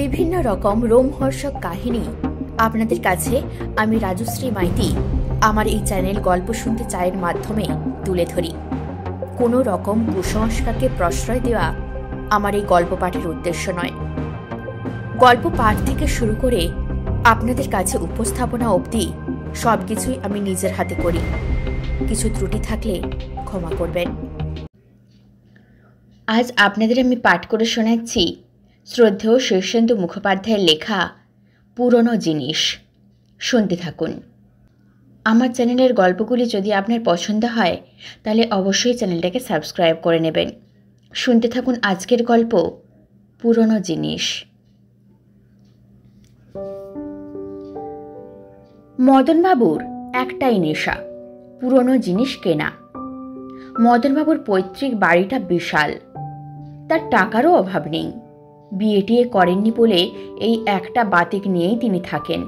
বিভিন্ন রকম রোমহর্ষক কাহিনী আপনাদের কাছে আমি রাজশ্রী মাইতি আমার এই চ্যানেল গল্প শুনতে চায়ের মাধ্যমে তুলে ধরি কোনো রকম কুসংস্কারকে প্রশ্রয় দেওয়া আমার এই গল্প পাঠের উদ্দেশ্য নয় গল্প পাঠ থেকে শুরু করে আপনাদের কাছে উপস্থাপনা অবধি সব কিছুই আমি নিজের হাতে করি কিছু ত্রুটি থাকলে ক্ষমা করবেন আজ আপনাদের আমি পাঠ করে শোনাচ্ছি শ্রদ্ধেয় শীর্ষেন্দু মুখোপাধ্যায়ের লেখা পুরনো জিনিস শুনতে থাকুন আমার চ্যানেলের গল্পগুলি যদি আপনার পছন্দ হয় তাহলে অবশ্যই চ্যানেলটাকে সাবস্ক্রাইব করে নেবেন শুনতে থাকুন আজকের গল্প পুরনো জিনিস মদনবাবুর একটাই নেশা পুরনো জিনিস কেনা মদনবাবুর পৈতৃক বাড়িটা বিশাল তার টাকারও অভাব নেই বিয়ে টিয়ে করেননি বলে এই একটা বাতিক নিয়েই তিনি থাকেন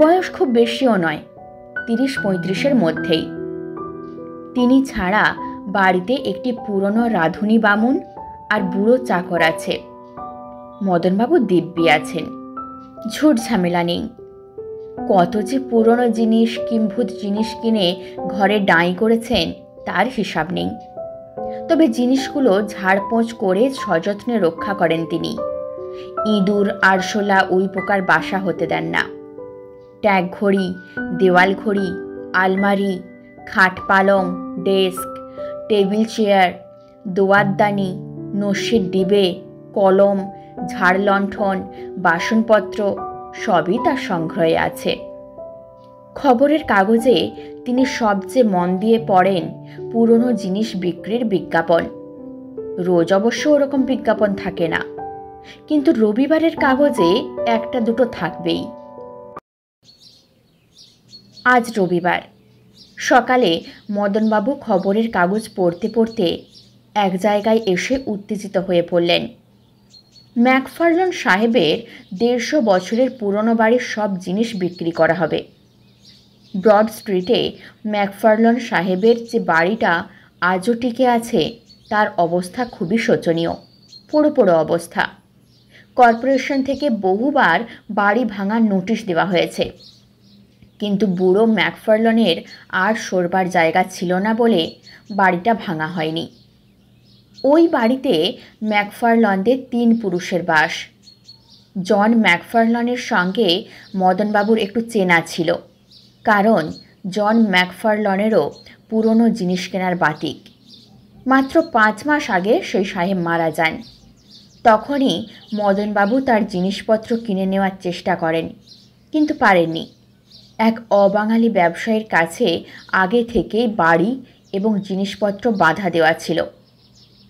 বয়স খুব বেশিও নয় তিরিশ পঁয়ত্রিশের মধ্যেই তিনি ছাড়া বাড়িতে একটি পুরনো রাঁধুনি বামুন আর বুড়ো চাকর আছে মদনবাবু দিব্যি আছেন ঝুট ঝামেলা নেই কত যে পুরনো জিনিস কিম্ভূত জিনিস কিনে ঘরে ডাঁই করেছেন তার হিসাব নেই তবে জিনিসগুলো ঝাড়পোঁচ করে সযত্নে রক্ষা করেন তিনি ইঁদুর আরশোলা ওই পোকার বাসা হতে দেন না ট্যাগ ঘড়ি দেওয়াল ঘড়ি আলমারি খাট পালং ডেস্ক টেবিল চেয়ার দোয়ারদানি নসির ডিবে কলম ঝাড় লণ্ঠন বাসনপত্র সবই তার সংগ্রহে আছে খবরের কাগজে তিনি সবচেয়ে মন দিয়ে পড়েন পুরনো জিনিস বিক্রির বিজ্ঞাপন রোজ অবশ্য ওরকম বিজ্ঞাপন থাকে না কিন্তু রবিবারের কাগজে একটা দুটো থাকবেই আজ রবিবার সকালে মদনবাবু খবরের কাগজ পড়তে পড়তে এক জায়গায় এসে উত্তেজিত হয়ে পড়লেন ম্যাকফার্লন সাহেবের দেড়শো বছরের পুরনো বাড়ির সব জিনিস বিক্রি করা হবে ব্রড স্ট্রিটে ম্যাকফার্লন সাহেবের যে বাড়িটা আজও টিকে আছে তার অবস্থা খুবই শোচনীয় পোড়ো পুরো অবস্থা কর্পোরেশন থেকে বহুবার বাড়ি ভাঙার নোটিশ দেওয়া হয়েছে কিন্তু বুড়ো ম্যাকফার্লনের আর সরবার জায়গা ছিল না বলে বাড়িটা ভাঙা হয়নি ওই বাড়িতে ম্যাকফার্লনদের তিন পুরুষের বাস জন ম্যাকফার্লনের সঙ্গে মদনবাবুর একটু চেনা ছিল কারণ জন ম্যাকফারলনেরও পুরনো জিনিস কেনার বাটিক মাত্র পাঁচ মাস আগে সেই সাহেব মারা যান তখনই মদনবাবু তার জিনিসপত্র কিনে নেওয়ার চেষ্টা করেন কিন্তু পারেননি এক অবাঙালি ব্যবসায়ীর কাছে আগে থেকেই বাড়ি এবং জিনিসপত্র বাধা দেওয়া ছিল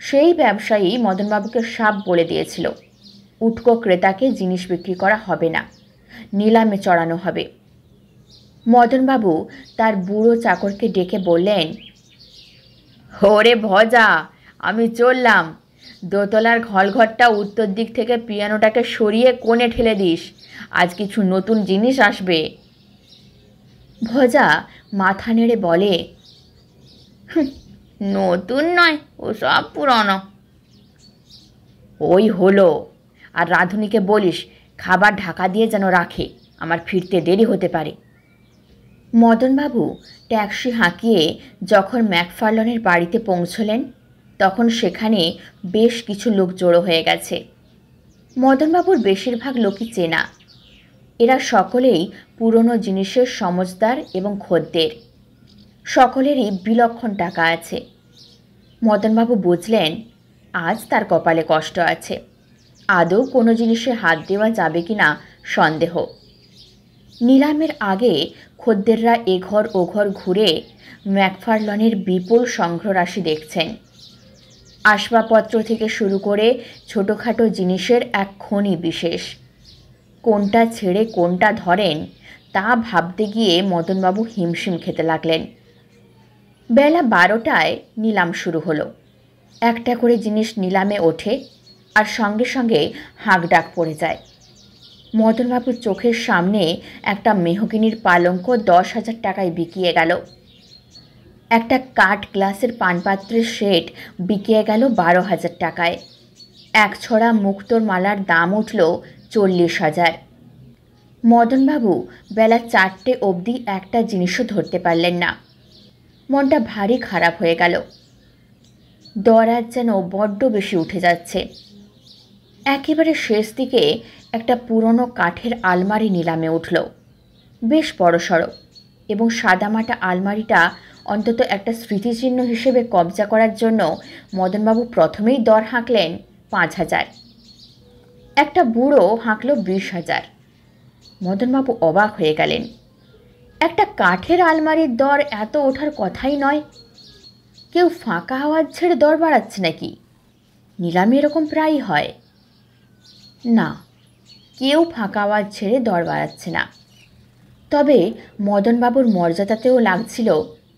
সেই ব্যবসায়ী মদনবাবুকে সাপ বলে দিয়েছিল উটকো ক্রেতাকে জিনিস বিক্রি করা হবে না নিলামে চড়ানো হবে মদনবাবু তার বুড়ো চাকরকে ডেকে বললেন ওরে ভজা আমি চললাম দোতলার ঘরটা উত্তর দিক থেকে পিয়ানোটাকে সরিয়ে কোণে ঠেলে দিস আজ কিছু নতুন জিনিস আসবে ভজা মাথা নেড়ে বলে নতুন নয় ও সব পুরনো ওই হলো আর রাঁধুনিকে বলিস খাবার ঢাকা দিয়ে যেন রাখে আমার ফিরতে দেরি হতে পারে মদনবাবু ট্যাক্সি হাঁকিয়ে যখন ম্যাকফার্লনের বাড়িতে পৌঁছলেন তখন সেখানে বেশ কিছু লোক জড়ো হয়ে গেছে মদনবাবুর বেশিরভাগ লোকই চেনা এরা সকলেই পুরনো জিনিসের সমজদার এবং খদ্দের সকলেরই বিলক্ষণ টাকা আছে মদনবাবু বুঝলেন আজ তার কপালে কষ্ট আছে আদৌ কোনো জিনিসে হাত দেওয়া যাবে কি না সন্দেহ নিলামের আগে খদ্দেররা এঘর ওঘর ঘুরে ম্যাকফার্লনের বিপুল সংগ্রহরাশি দেখছেন আসবাবপত্র থেকে শুরু করে ছোটোখাটো জিনিসের এক খনি বিশেষ কোনটা ছেড়ে কোনটা ধরেন তা ভাবতে গিয়ে মদনবাবু হিমশিম খেতে লাগলেন বেলা বারোটায় নিলাম শুরু হলো একটা করে জিনিস নিলামে ওঠে আর সঙ্গে সঙ্গে হাঁকডাক পড়ে যায় মদনবাবুর চোখের সামনে একটা মেহগিনির পালঙ্ক দশ হাজার টাকায় বিকিয়ে গেল একটা কাঠ গ্লাসের পানপাত্রের সেট বিকিয়ে গেল বারো হাজার টাকায় এক ছড়া মুক্তোর মালার দাম উঠল চল্লিশ হাজার মদনবাবু বেলা চারটে অবধি একটা জিনিসও ধরতে পারলেন না মনটা ভারী খারাপ হয়ে গেল দরাজ যেন বড্ড বেশি উঠে যাচ্ছে একেবারে শেষ দিকে একটা পুরনো কাঠের আলমারি নিলামে উঠল বেশ বড়সড় এবং সাদামাটা আলমারিটা অন্তত একটা স্মৃতিচিহ্ন হিসেবে কবজা করার জন্য মদনবাবু প্রথমেই দর হাঁকলেন পাঁচ হাজার একটা বুড়ো হাঁকল বিশ হাজার মদনবাবু অবাক হয়ে গেলেন একটা কাঠের আলমারির দর এত ওঠার কথাই নয় কেউ ফাঁকা হাওয়ার ছেড়ে দর বাড়াচ্ছে নাকি নিলামে এরকম প্রায়ই হয় না কেউ ফাঁকা আওয়াজ ছেড়ে দর বাড়াচ্ছে না তবে মদনবাবুর মর্যাদাতেও লাগছিল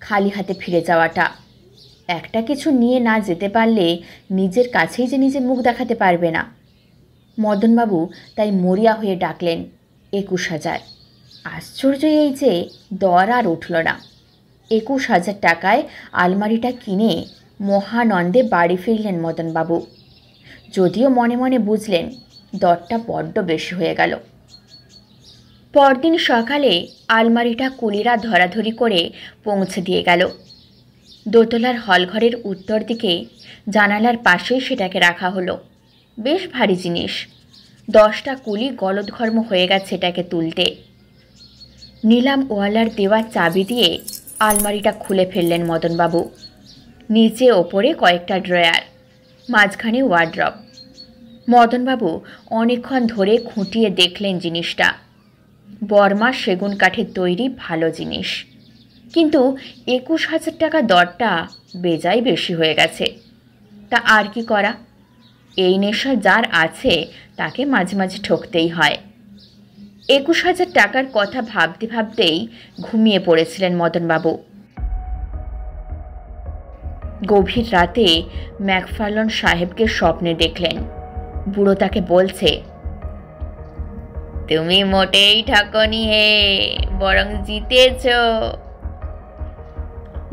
খালি হাতে ফিরে যাওয়াটা একটা কিছু নিয়ে না যেতে পারলে নিজের কাছেই যে নিজে মুখ দেখাতে পারবে না মদনবাবু তাই মরিয়া হয়ে ডাকলেন একুশ হাজার আশ্চর্য এই যে দর আর উঠল না একুশ হাজার টাকায় আলমারিটা কিনে মহানন্দে বাড়ি ফিরলেন মদনবাবু যদিও মনে মনে বুঝলেন দরটা বড্ড বেশি হয়ে গেল পরদিন সকালে আলমারিটা কুলিরা ধরাধরি করে পৌঁছে দিয়ে গেল দোতলার হলঘরের উত্তর দিকে জানালার পাশেই সেটাকে রাখা হলো বেশ ভারী জিনিস দশটা কুলি গলদঘর্ম হয়ে গেছে এটাকে তুলতে নিলাম ওয়ালার দেওয়া চাবি দিয়ে আলমারিটা খুলে ফেললেন মদনবাবু নিচে ওপরে কয়েকটা ড্রয়ার মাঝখানে ওয়ার্ড্রপ মদনবাবু অনেকক্ষণ ধরে খুঁটিয়ে দেখলেন জিনিসটা বর্মা সেগুন কাঠের তৈরি ভালো জিনিস কিন্তু একুশ হাজার টাকা দরটা বেজাই বেশি হয়ে গেছে তা আর কি করা এই নেশা যার আছে তাকে মাঝে মাঝে ঠকতেই হয় একুশ হাজার টাকার কথা ভাবতে ভাবতেই ঘুমিয়ে পড়েছিলেন মদনবাবু গভীর রাতে ম্যাকফার্লন সাহেবকে স্বপ্নে দেখলেন বুড়ো তাকে বলছে তুমি মোটেই ঠাকনি হে বরং জিতেছ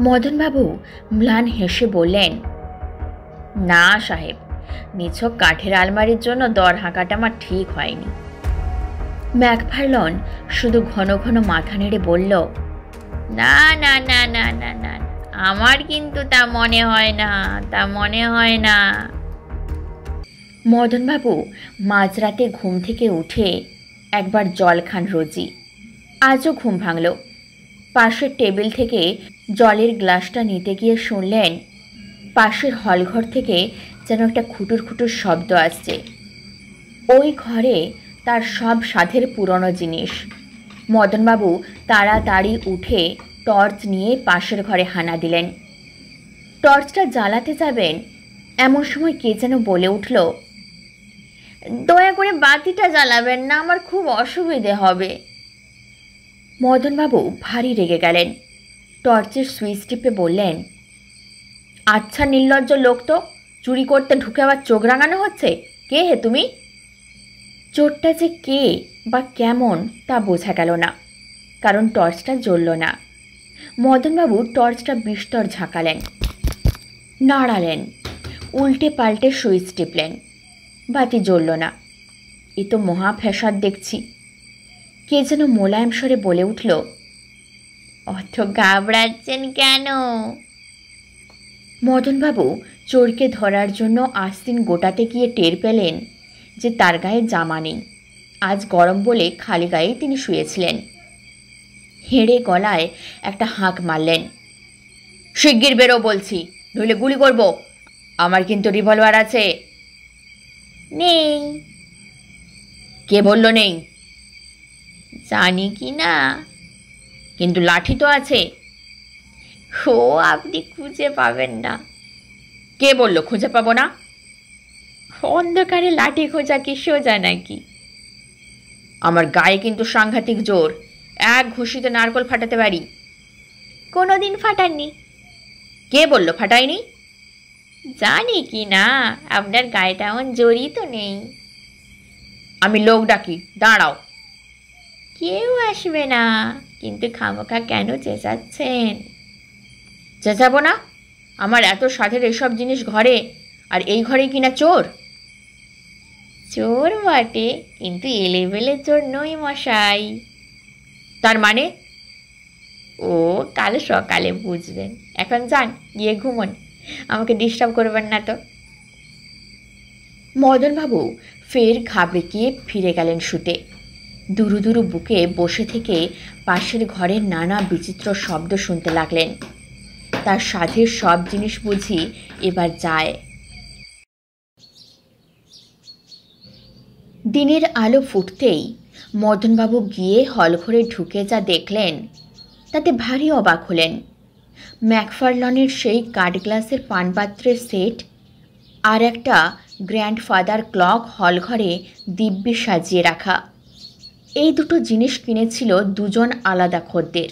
মদনবাবু ম্লান হেসে বললেন না সাহেব নিছক কাঠের আলমারির জন্য দর হাঁকাটা আমার ঠিক হয়নি ম্যাকফার্লন শুধু ঘন ঘন মাথা নেড়ে বলল না না না না না না আমার কিন্তু তা মনে হয় না তা মনে হয় না মদনবাবু মাঝরাতে ঘুম থেকে উঠে একবার জল খান রোজি আজও ঘুম ভাঙল পাশের টেবিল থেকে জলের গ্লাসটা নিতে গিয়ে শুনলেন পাশের হলঘর থেকে যেন একটা খুটুর খুটুর শব্দ আসছে ওই ঘরে তার সব সাধের পুরনো জিনিস মদনবাবু তাড়াতাড়ি উঠে টর্চ নিয়ে পাশের ঘরে হানা দিলেন টর্চটা জ্বালাতে যাবেন এমন সময় কে যেন বলে উঠল দয়া করে বাতিটা জ্বালাবেন না আমার খুব অসুবিধে হবে মদনবাবু ভারী রেগে গেলেন টর্চের সুইচ টিপে বললেন আচ্ছা নির্লজ্জ লোক তো চুরি করতে ঢুকে আবার চোখ রাঙানো হচ্ছে কে হে তুমি চোরটা যে কে বা কেমন তা বোঝা গেল না কারণ টর্চটা জ্বলল না মদনবাবু টর্চটা বিস্তর ঝাঁকালেন নাড়ালেন উল্টে পাল্টে সুইচ টিপলেন বাতি জ্বলল না এ তো মহা ফ্যাসাদ দেখছি কে যেন মোলায়েম স্বরে বলে উঠল অত ঘাবড়াচ্ছেন কেন মদনবাবু চোরকে ধরার জন্য আস্তিন গোটাতে গিয়ে টের পেলেন যে তার গায়ে জামা নেই আজ গরম বলে খালি গায়ে তিনি শুয়েছিলেন হেঁড়ে গলায় একটা হাঁক মারলেন শিগগির বেরো বলছি নইলে গুলি করব আমার কিন্তু রিভলভার আছে নেই কে বলল নেই জানি কি না কিন্তু লাঠি তো আছে ও আপনি খুঁজে পাবেন না কে বলল খুঁজে পাবো না অন্ধকারে লাঠি খোঁজা কি সোজা নাকি আমার গায়ে কিন্তু সাংঘাতিক জোর এক ঘুষিতে নারকল ফাটাতে পারি কোনোদিন ফাটাননি কে বলল ফাটায়নি জানি কি না আপনার গায়েটা এমন জড়ি তো নেই আমি লোক ডাকি দাঁড়াও কেউ আসবে না কিন্তু খামোখা কেন চেঁচাচ্ছেন চেঁচাবো না আমার এত সাথের এসব জিনিস ঘরে আর এই ঘরে কিনা চোর চোর বটে কিন্তু এলেবেলে চোর নই মশাই তার মানে ও কাল সকালে বুঝবেন এখন যান গিয়ে ঘুমন আমাকে ডিস্টার্ব করবেন না তো মদনবাবু ফের ঘাবড়ে গিয়ে ফিরে গেলেন শুতে দুরু দুরু বুকে বসে থেকে পাশের ঘরের নানা বিচিত্র শব্দ শুনতে লাগলেন তার সাধের সব জিনিস বুঝি এবার যায় দিনের আলো ফুটতেই মদনবাবু গিয়ে হলঘরে ঢুকে যা দেখলেন তাতে ভারী অবাক হলেন ম্যাকফারলনের সেই কাঠ গ্লাসের পানপাত্রের সেট আর একটা গ্র্যান্ডফাদার ক্লক হল ঘরে দিব্যি সাজিয়ে রাখা এই দুটো জিনিস কিনেছিল দুজন আলাদা খদ্দের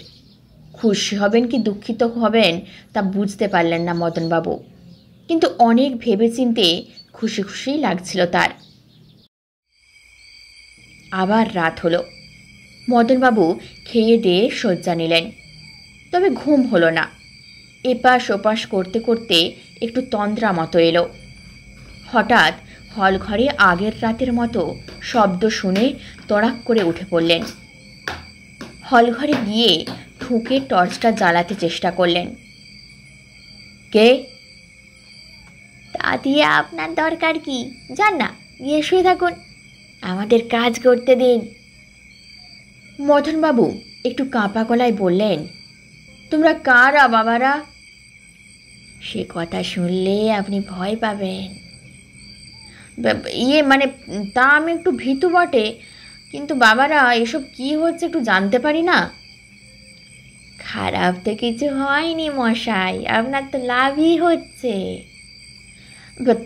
খুশি হবেন কি দুঃখিত হবেন তা বুঝতে পারলেন না মদনবাবু কিন্তু অনেক ভেবেচিন্তে খুশি খুশি লাগছিল তার আবার রাত হলো মদনবাবু খেয়ে দিয়ে শয্যা নিলেন তবে ঘুম হলো না এপাশ ওপাশ করতে করতে একটু তন্দ্রা মতো এলো হঠাৎ হলঘরে আগের রাতের মতো শব্দ শুনে তড়াক করে উঠে পড়লেন হলঘরে গিয়ে ঠুকে টর্চটা জ্বালাতে চেষ্টা করলেন কে তা দিয়ে আপনার দরকার কি যান না গিয়ে শুয়ে থাকুন আমাদের কাজ করতে দিন মধনবাবু একটু কাঁপা গলায় বললেন তোমরা কারা বাবারা সে কথা শুনলে আপনি ভয় পাবেন ইয়ে মানে তা আমি একটু ভীতু বটে কিন্তু বাবারা এসব কি হচ্ছে একটু জানতে পারি না খারাপ তো কিছু হয়নি মশাই আপনার তো লাভই হচ্ছে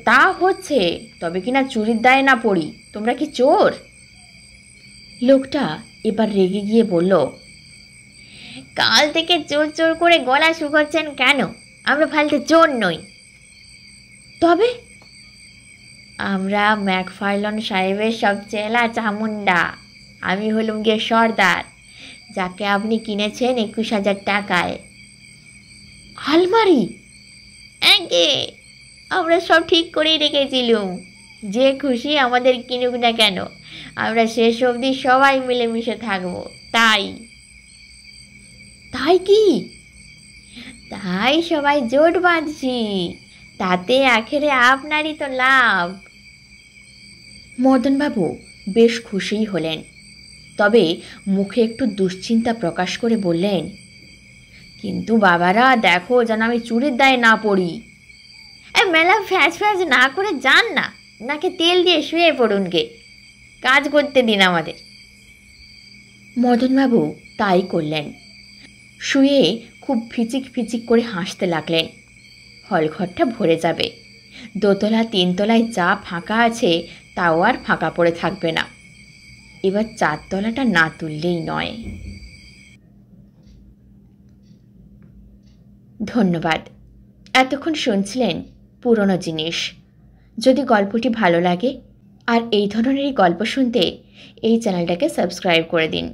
তা হচ্ছে তবে কি না চুরির দায়ে না পড়ি তোমরা কি চোর লোকটা এবার রেগে গিয়ে বলল কাল থেকে চোর চোর করে গলা শুকাচ্ছেন কেন আমরা ফাইলতে চোর নই তবে আমরা ম্যাকফার্লন সাহেবের সব চেলা চামুন্ডা আমি হলুম গিয়ে সর্দার যাকে আপনি কিনেছেন একুশ হাজার টাকায় আলমারি একে আমরা সব ঠিক করেই রেখেছিলুম যে খুশি আমাদের কিনুক না কেন আমরা শেষ অবধি সবাই মিলেমিশে থাকবো তাই তাই কি তাই সবাই জোট বাঁধছি তাতে আখেরে আপনারই তো লাভ মদনবাবু বেশ খুশিই হলেন তবে মুখে একটু দুশ্চিন্তা প্রকাশ করে বললেন কিন্তু বাবারা দেখো যেন আমি চুরির দায়ে না পড়ি মেলা ফ্যাঁচ ফ্যাঁচ না করে যান না নাকে তেল দিয়ে শুয়ে পড়ুন গে কাজ করতে দিন আমাদের মদনবাবু তাই করলেন শুয়ে খুব ফিচিক ফিচিক করে হাসতে লাগলেন হলঘরটা ভরে যাবে দোতলা তিনতলায় যা ফাঁকা আছে তাও আর ফাঁকা পড়ে থাকবে না এবার চারতলাটা না তুললেই নয় ধন্যবাদ এতক্ষণ শুনছিলেন পুরনো জিনিস যদি গল্পটি ভালো লাগে আর এই ধরনেরই গল্প শুনতে এই চ্যানেলটাকে সাবস্ক্রাইব করে দিন